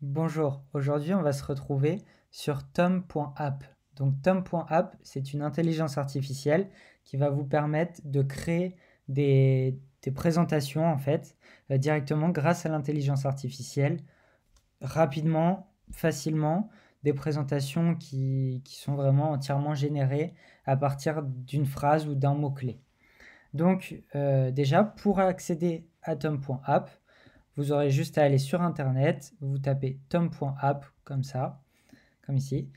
Bonjour, aujourd'hui on va se retrouver sur tom.app. Donc tom.app, c'est une intelligence artificielle qui va vous permettre de créer des, présentations en fait euh, directement grâce à l'intelligence artificielle, rapidement, facilement, des présentations qui, sont vraiment entièrement générées à partir d'une phrase ou d'un mot-clé. Donc euh, déjà, pour accéder à tom.app, vous aurez juste à aller sur Internet, vous tapez tom.app comme ça, comme ici,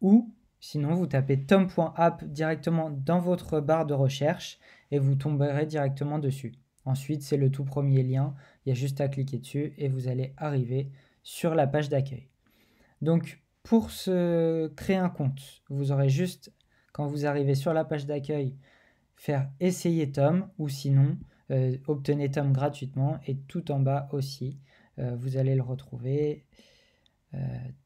ou sinon vous tapez tom.app directement dans votre barre de recherche et vous tomberez directement dessus. Ensuite, c'est le tout premier lien, il y a juste à cliquer dessus et vous allez arriver sur la page d'accueil. Donc pour se créer un compte, vous aurez juste, quand vous arrivez sur la page d'accueil, faire essayer Tom ou sinon euh, obtenez Tom gratuitement et tout en bas aussi, euh, vous allez le retrouver euh,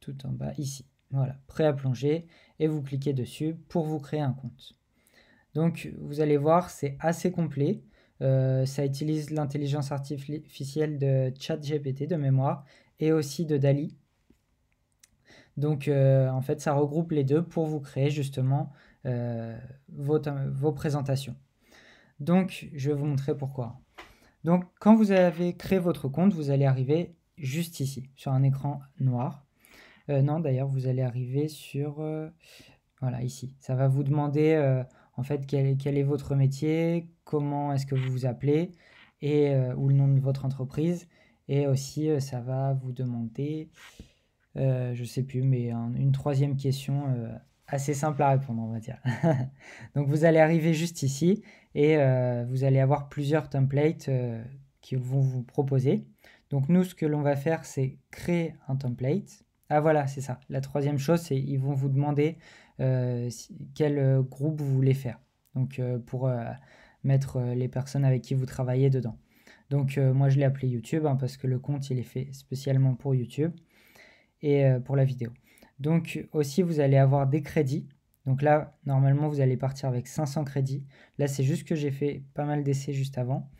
tout en bas ici. Voilà, prêt à plonger et vous cliquez dessus pour vous créer un compte. Donc vous allez voir, c'est assez complet. ça utilise l'intelligence artificielle de ChatGPT de mémoire et aussi de Dali. Donc en fait, ça regroupe les deux pour vous créer justement vos présentations. Donc, je vais vous montrer pourquoi. Donc, quand vous avez créé votre compte, vous allez arriver juste ici, sur un écran noir. Euh, non, d'ailleurs, vous allez arriver sur... Euh, voilà, ici. Ça va vous demander, euh, en fait, quel, est votre métier, comment est-ce que vous vous appelez, et, ou le nom de votre entreprise. Et aussi, ça va vous demander, je sais plus, mais une troisième question assez simple à répondre, on va dire. Donc vous allez arriver juste ici et euh, vous allez avoir plusieurs templates euh, qui vont vous proposer. Donc nous, ce que l'on va faire, c'est créer un template. Ah voilà, c'est ça. La troisième chose, c'est ils vont vous demander euh, quel groupe vous voulez faire. Donc pour mettre les personnes avec qui vous travaillez dedans. Donc moi, je l'ai appelé YouTube hein, parce que le compte, il est fait spécialement pour YouTube et pour la vidéo. Donc aussi, vous allez avoir des crédits. Donc là, normalement, vous allez partir avec 500 crédits. Là, c'est juste que j'ai fait pas mal d'essais juste avant.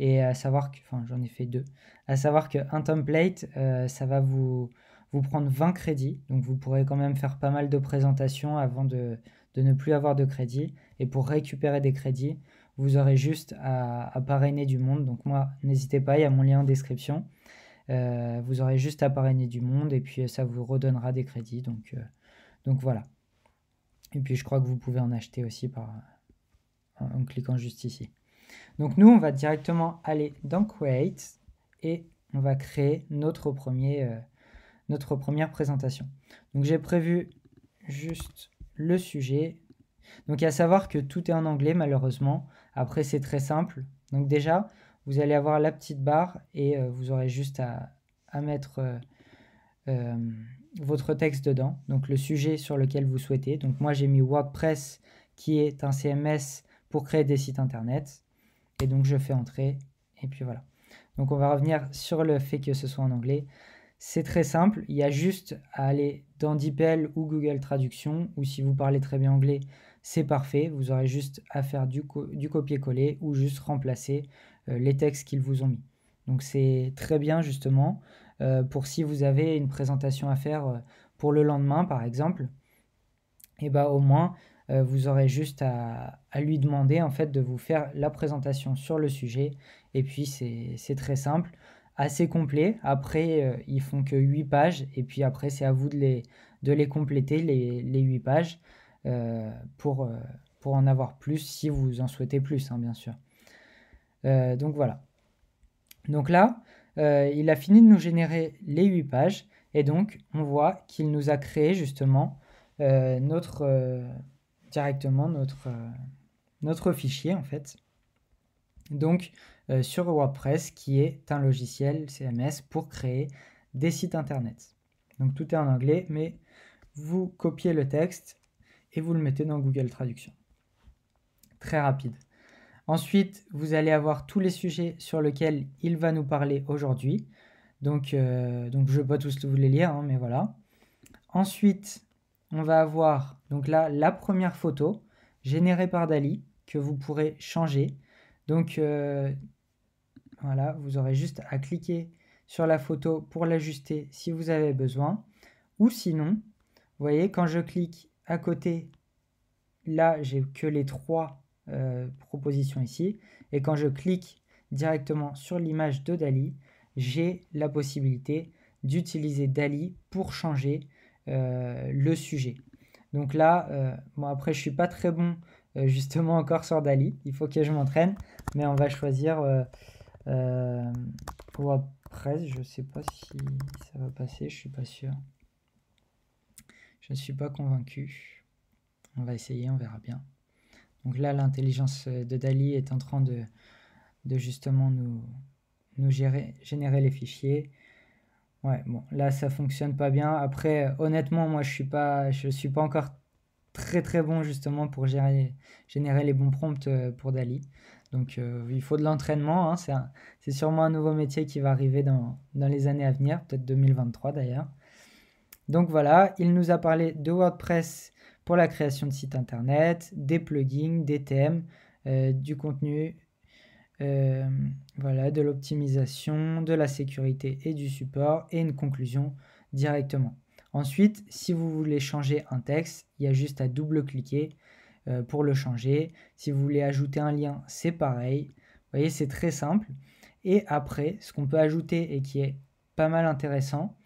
Et à savoir que, enfin, j'en ai fait deux. À savoir qu'un template, euh, ça va vous, vous prendre 20 crédits. Donc vous pourrez quand même faire pas mal de présentations avant de, de ne plus avoir de crédits. Et pour récupérer des crédits, vous aurez juste à, à parrainer du monde. Donc moi, n'hésitez pas, il y a mon lien en description. Euh, vous aurez juste à parrainer du monde et puis euh, ça vous redonnera des crédits. Donc, euh, donc voilà. Et puis je crois que vous pouvez en acheter aussi par, en, cliquant juste ici. Donc nous, on va directement aller dans Create et on va créer notre, premier, notre première présentation. Donc j'ai prévu juste le sujet. Donc à savoir que tout est en anglais malheureusement. Après c'est très simple. Donc déjà, vous allez avoir la petite barre et euh, vous aurez juste à, mettre euh, euh, votre texte dedans, donc le sujet sur lequel vous souhaitez. Donc moi j'ai mis WordPress qui est un CMS pour créer des sites internet. Et donc je fais entrer et puis voilà. Donc on va revenir sur le fait que ce soit en anglais. C'est très simple, il y a juste à aller dans DeepL ou Google Traduction, ou si vous parlez très bien anglais, c'est parfait, vous aurez juste à faire du, du copier-coller ou juste remplacer euh, les textes qu'ils vous ont mis. Donc c'est très bien justement euh, pour si vous avez une présentation à faire euh, pour le lendemain par exemple, et eh bah ben, au moins vous aurez juste à, lui demander en fait de vous faire la présentation sur le sujet et puis c'est très simple assez complet après ils font que 8 pages et puis après c'est à vous de les, de les compléter les, les 8 pages pour, pour en avoir plus si vous en souhaitez plus hein, bien sûr euh, donc voilà. Donc là, euh, il a fini de nous générer les 8 pages. Et donc, on voit qu'il nous a créé justement euh, notre, directement notre, notre fichier en fait. Donc, sur WordPress, qui est un logiciel CMS pour créer des sites internet. Donc, tout est en anglais, mais vous copiez le texte et vous le mettez dans Google Traduction. Très rapide. Ensuite, vous allez avoir tous les sujets sur lesquels il va nous parler aujourd'hui. Donc, euh, donc je ne vais pas tous vous les lire, hein, mais voilà. Ensuite, on va avoir donc là la première photo générée par Dali que vous pourrez changer. Donc euh, voilà, vous aurez juste à cliquer sur la photo pour l'ajuster si vous avez besoin. Ou sinon, vous voyez, quand je clique à côté, là, j'ai que les trois euh, proposition ici. Et quand je clique directement sur l'image de DALI, j'ai la possibilité d'utiliser DALI pour changer euh, le sujet. Donc là, euh, bon après je suis pas très bon justement encore sur DALI, il faut que je m'entraîne, mais on va choisir pour après je sais pas si ça va passer, je suis pas sûr. Je ne suis pas convaincu. On va essayer, on verra bien. Donc là, l'intelligence de DALI est en train de, de justement nous, nous gérer, générer les fichiers. Ouais, bon, là, ça fonctionne pas bien. Après, honnêtement, moi, je suis pas, je suis pas encore très très bon justement pour gérer, générer les bons prompts euh, pour Dali. Donc euh, il faut de l'entraînement, hein. c'est sûrement un nouveau métier qui va arriver dans, dans les années à venir, peut-être 2023 d'ailleurs. Donc voilà, il nous a parlé de WordPress la création de sites internet, des plugins, des thèmes, euh, du contenu, euh, voilà, de l'optimisation, de la sécurité et du support et une conclusion directement. Ensuite, si vous voulez changer un texte, il y a juste à double-cliquer euh, pour le changer. Si vous voulez ajouter un lien, c'est pareil. voyez, c'est très simple. Et après, ce qu'on peut ajouter et qui est pas mal intéressant,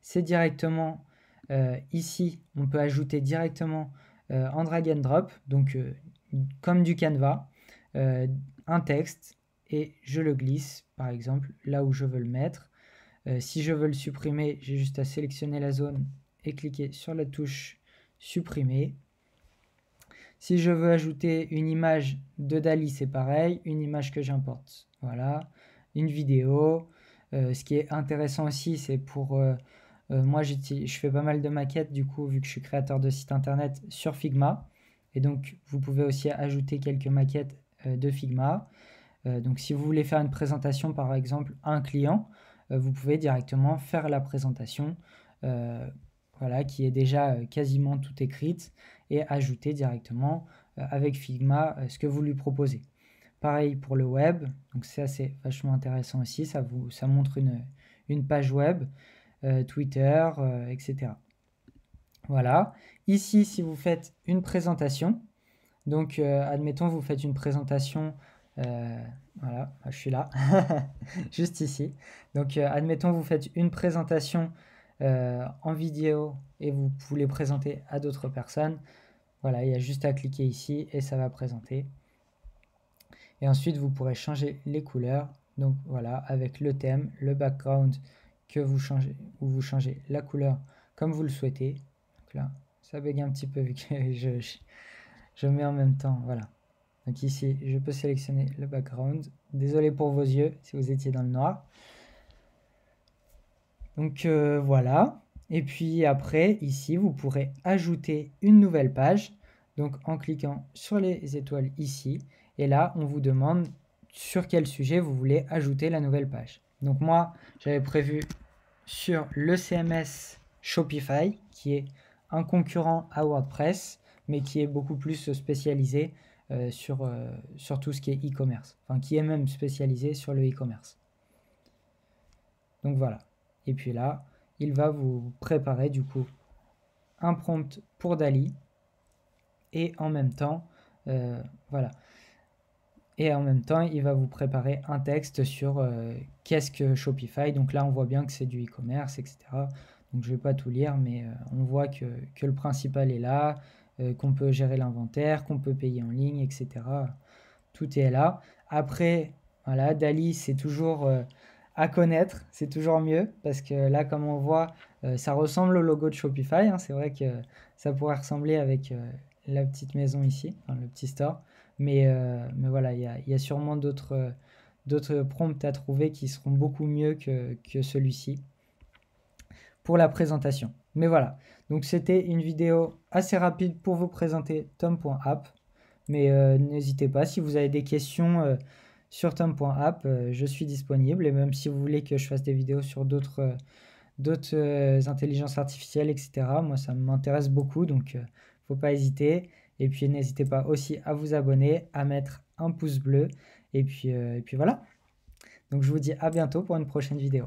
c'est directement euh, ici, on peut ajouter directement en euh, drag and drop, donc euh, comme du Canva, un texte et je le glisse, par exemple, là où je veux le mettre. si je veux le supprimer, j'ai juste à sélectionner la zone et cliquer sur la touche supprimer. Si je veux ajouter une image de Dali, c'est pareil, une image que j'importe. Voilà, une vidéo. ce qui est intéressant aussi, c'est pour euh, moi, je fais pas mal de maquettes, du coup, vu que je suis créateur de site internet sur Figma. Et donc, vous pouvez aussi ajouter quelques maquettes euh, de Figma. Euh, donc, si vous voulez faire une présentation, par exemple, à un client, vous pouvez directement faire la présentation, qui est déjà quasiment toute écrite, et ajouter directement avec Figma ce que vous lui proposez. Pareil pour le web, donc ça c'est vachement intéressant aussi, ça, vous, montre une page web. Euh, Twitter, euh, etc. Voilà. Ici, si vous faites une présentation, donc euh, admettons vous faites une présentation voilà, bah, je suis là, juste ici. Donc, admettons, vous faites une présentation en vidéo et vous voulez présenter à d'autres personnes. Voilà, il y a juste à cliquer ici et ça va présenter. Et ensuite, vous pourrez changer les couleurs. Donc, voilà, avec le thème, le background que vous changez, ou vous changez la couleur comme vous le souhaitez. Donc là, ça bégue un petit peu vu que je, je, mets en même temps. Voilà. Donc ici, je peux sélectionner le background. Désolé pour vos yeux si vous étiez dans le noir. Donc euh, voilà. Et puis après, ici, vous pourrez ajouter une nouvelle page. Donc en cliquant sur les étoiles ici. Et là, on vous demande sur quel sujet vous voulez ajouter la nouvelle page. Donc moi, j'avais prévu sur le CMS Shopify, qui est un concurrent à WordPress, mais qui est beaucoup plus spécialisé euh, sur, euh, sur, tout ce qui est e-commerce, enfin qui est même spécialisé sur le e-commerce. Donc voilà. Et puis là, il va vous préparer du coup un prompt pour Dali et en même temps, euh, voilà, et en même temps, il va vous préparer un texte sur euh, qu'est-ce que Shopify. Donc là, on voit bien que c'est du e-commerce, etc. Donc je ne vais pas tout lire, mais euh, on voit que, le principal est là, euh, qu'on peut gérer l'inventaire, qu'on peut payer en ligne, etc. Tout est là. Après, voilà, Dali, c'est toujours à connaître, c'est toujours mieux, parce que là, comme on voit, ça ressemble au logo de Shopify. Hein. c'est vrai que ça pourrait ressembler avec la petite maison ici, le petit store. Euh, mais, voilà, il y, a, sûrement euh, d'autres, prompts à trouver qui seront beaucoup mieux que, celui-ci pour la présentation. Mais voilà, donc c'était une vidéo assez rapide pour vous présenter tom.app. Mais euh, n'hésitez pas, si vous avez des questions sur tom.app, je suis disponible. Et même si vous voulez que je fasse des vidéos sur d'autres intelligences artificielles, etc., moi ça m'intéresse beaucoup, donc ne faut pas hésiter. Et puis n'hésitez pas aussi à vous abonner, à mettre un pouce bleu. Et puis, euh, et puis voilà. Donc je vous dis à bientôt pour une prochaine vidéo.